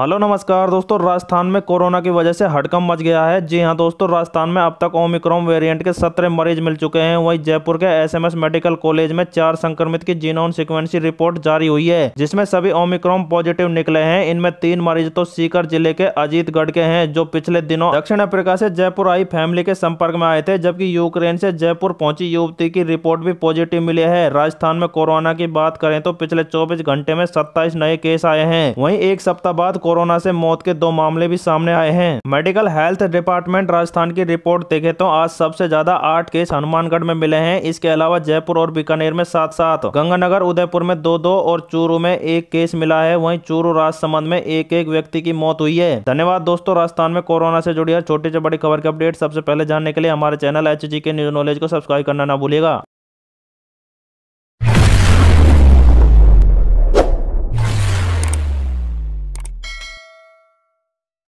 hello नमस्कार दोस्तों राजस्थान में कोरोना की वजह से हड़कम मच गया है जी हाँ दोस्तों राजस्थान में अब तक ओमिक्रॉन वेरिएंट के सत्रह मरीज मिल चुके हैं वहीं जयपुर के एसएमएस मेडिकल कॉलेज में चार संक्रमित की जीनोन सिक्वेंसी रिपोर्ट जारी हुई है जिसमें सभी ओमिक्रॉन पॉजिटिव निकले हैं इनमें तीन मरीज तो सीकर जिले के अजीतगढ़ के हैं जो पिछले दिनों दक्षिण अफ्रीका से जयपुर आई फैमिली के संपर्क में आए थे जबकि यूक्रेन से जयपुर पहुंची युवती की रिपोर्ट भी पॉजिटिव मिली है राजस्थान में कोरोना की बात करें तो पिछले चौबीस घंटे में सत्ताईस नए केस आए हैं वही एक सप्ताह बाद कोरोना से मौत के दो मामले भी सामने आए हैं मेडिकल हेल्थ डिपार्टमेंट राजस्थान की रिपोर्ट देखे तो आज सबसे ज्यादा आठ केस हनुमानगढ़ में मिले हैं इसके अलावा जयपुर और बीकानेर में सात सात गंगानगर उदयपुर में दो दो और चूरू में एक केस मिला है वही चूरू राजसमंद में एक एक व्यक्ति की मौत हुई है धन्यवाद दोस्तों राजस्थान में कोरोना से जुड़ी हर छोटी से बड़ी खबर की अपडेट सबसे पहले जानने के लिए हमारे channel H K news knowledge को सब्सक्राइब करना ना भूलेगा